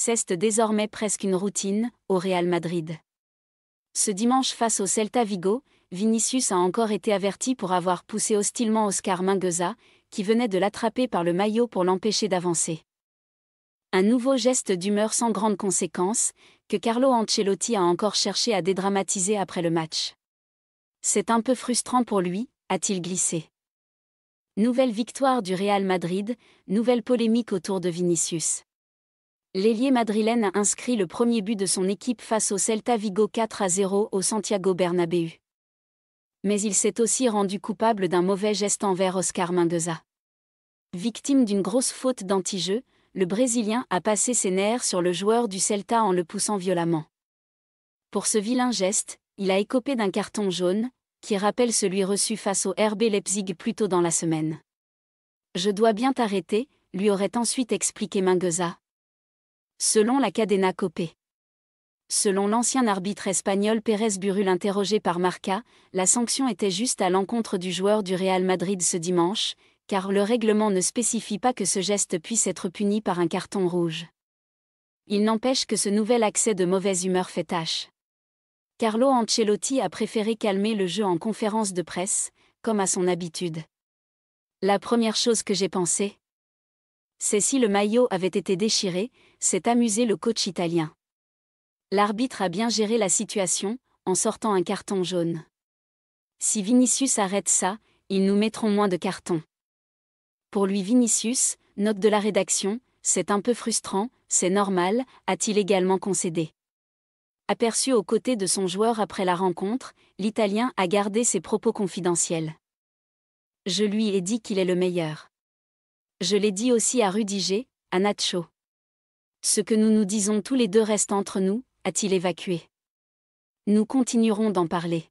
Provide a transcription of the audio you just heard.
Ceste désormais presque une routine, au Real Madrid. Ce dimanche face au Celta Vigo, Vinicius a encore été averti pour avoir poussé hostilement Oscar Mingueza, qui venait de l'attraper par le maillot pour l'empêcher d'avancer. Un nouveau geste d'humeur sans grande conséquence, que Carlo Ancelotti a encore cherché à dédramatiser après le match. C'est un peu frustrant pour lui, a-t-il glissé. Nouvelle victoire du Real Madrid, nouvelle polémique autour de Vinicius. L'ailier madrilène a inscrit le premier but de son équipe face au Celta Vigo 4 à 0 au Santiago Bernabéu. Mais il s'est aussi rendu coupable d'un mauvais geste envers Oscar Mendoza. Victime d'une grosse faute d'anti-jeu, le Brésilien a passé ses nerfs sur le joueur du Celta en le poussant violemment. Pour ce vilain geste, il a écopé d'un carton jaune, qui rappelle celui reçu face au RB Leipzig plus tôt dans la semaine. Je dois bien t'arrêter, lui aurait ensuite expliqué Mingueza selon la Cadena Copé. Selon l'ancien arbitre espagnol Pérez Burul interrogé par Marca, la sanction était juste à l'encontre du joueur du Real Madrid ce dimanche, car le règlement ne spécifie pas que ce geste puisse être puni par un carton rouge. Il n'empêche que ce nouvel accès de mauvaise humeur fait tâche. Carlo Ancelotti a préféré calmer le jeu en conférence de presse, comme à son habitude. La première chose que j'ai pensée, c'est si le maillot avait été déchiré, s'est amusé le coach italien. L'arbitre a bien géré la situation, en sortant un carton jaune. Si Vinicius arrête ça, ils nous mettront moins de cartons. Pour lui Vinicius, note de la rédaction, c'est un peu frustrant, c'est normal, a-t-il également concédé. Aperçu aux côtés de son joueur après la rencontre, l'Italien a gardé ses propos confidentiels. Je lui ai dit qu'il est le meilleur. Je l'ai dit aussi à Rudiger, à Nacho. Ce que nous nous disons tous les deux reste entre nous, a-t-il évacué. Nous continuerons d'en parler.